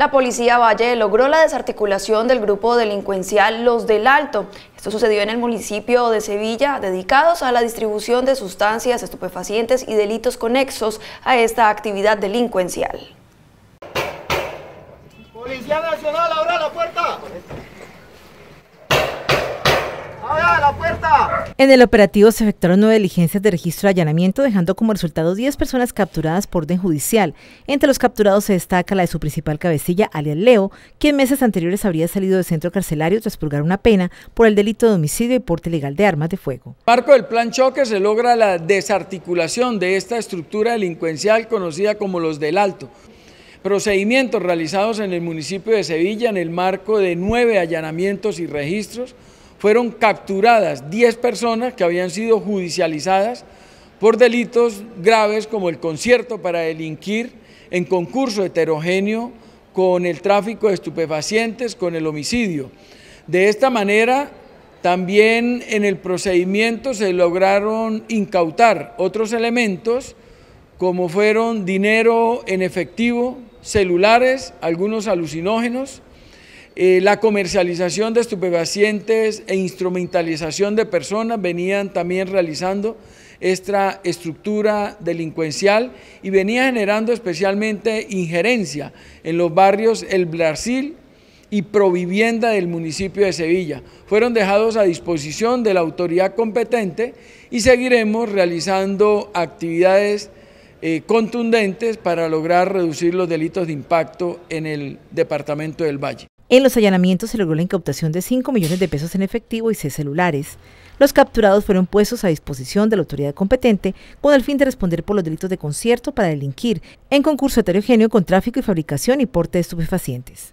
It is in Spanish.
La policía Valle logró la desarticulación del grupo delincuencial Los del Alto. Esto sucedió en el municipio de Sevilla, dedicados a la distribución de sustancias estupefacientes y delitos conexos a esta actividad delincuencial. Policía Nacional, abra la puerta. En el operativo se efectuaron nueve diligencias de registro de allanamiento, dejando como resultado 10 personas capturadas por orden judicial. Entre los capturados se destaca la de su principal cabecilla, alias Leo, quien meses anteriores habría salido del centro carcelario tras purgar una pena por el delito de homicidio y porte ilegal de armas de fuego. Marco del plan choque se logra la desarticulación de esta estructura delincuencial conocida como los del Alto procedimientos realizados en el municipio de Sevilla en el marco de nueve allanamientos y registros fueron capturadas 10 personas que habían sido judicializadas por delitos graves como el concierto para delinquir en concurso heterogéneo, con el tráfico de estupefacientes, con el homicidio. De esta manera, también en el procedimiento se lograron incautar otros elementos como fueron dinero en efectivo, celulares, algunos alucinógenos, eh, la comercialización de estupefacientes e instrumentalización de personas venían también realizando esta estructura delincuencial y venía generando especialmente injerencia en los barrios El Brasil y Provivienda del municipio de Sevilla. Fueron dejados a disposición de la autoridad competente y seguiremos realizando actividades eh, contundentes para lograr reducir los delitos de impacto en el departamento del Valle. En los allanamientos se logró la incautación de 5 millones de pesos en efectivo y 6 celulares. Los capturados fueron puestos a disposición de la autoridad competente con el fin de responder por los delitos de concierto para delinquir en concurso heterogéneo con tráfico y fabricación y porte de estupefacientes.